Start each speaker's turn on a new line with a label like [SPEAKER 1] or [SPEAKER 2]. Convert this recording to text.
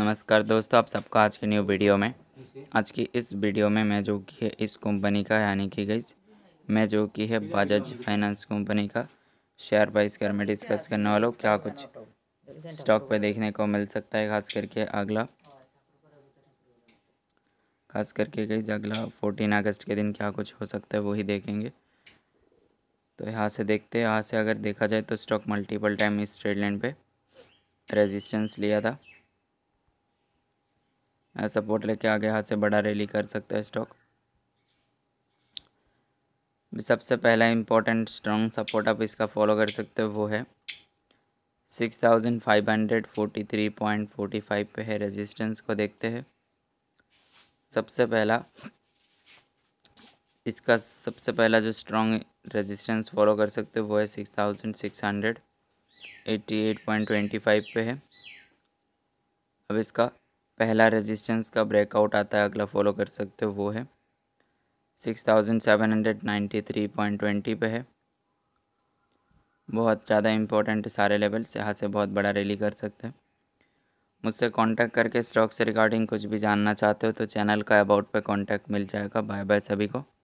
[SPEAKER 1] नमस्कार दोस्तों आप सबका आज के न्यू वीडियो में आज की इस वीडियो में मैं जो कि है इस कंपनी का यानी कि गई मैं जो कि है बजाज फाइनेंस कंपनी का शेयर प्राइस के में डिस्कस करने वाला हूँ क्या कुछ स्टॉक पे देखने को मिल सकता है खास करके अगला खास करके गई अगला फोर्टीन अगस्त के दिन क्या कुछ हो सकता है वही देखेंगे तो यहाँ से देखते हैं यहाँ से अगर देखा जाए तो स्टॉक मल्टीपल टाइम इस ट्रेड लाइन पे रेजिस्टेंस लिया था सपोर्ट लेके आगे हाथ से बड़ा रैली कर सकता है स्टॉक सबसे पहला इम्पोर्टेंट स्ट्रॉन्ग सपोर्ट आप इसका फॉलो कर सकते हो वो है six thousand five hundred forty three point forty five पे है रेजिस्टेंस को देखते हैं सबसे पहला इसका सबसे पहला जो स्ट्रॉन्ग रेजिस्टेंस फॉलो कर सकते हो वो है six thousand six hundred eighty eight point twenty five पे है अब इसका पहला रेजिस्टेंस का ब्रेकआउट आता है अगला फॉलो कर सकते हो वो है six thousand seven hundred ninety three point twenty पे है बहुत ज़्यादा इंपॉर्टेंट सारे लेवल्स यहाँ से बहुत बड़ा रैली कर सकते हैं मुझसे कांटेक्ट करके स्टॉक से रिगार्डिंग कुछ भी जानना चाहते हो तो चैनल का अबाउट पे कांटेक्ट मिल जाएगा बाय बाय सभी को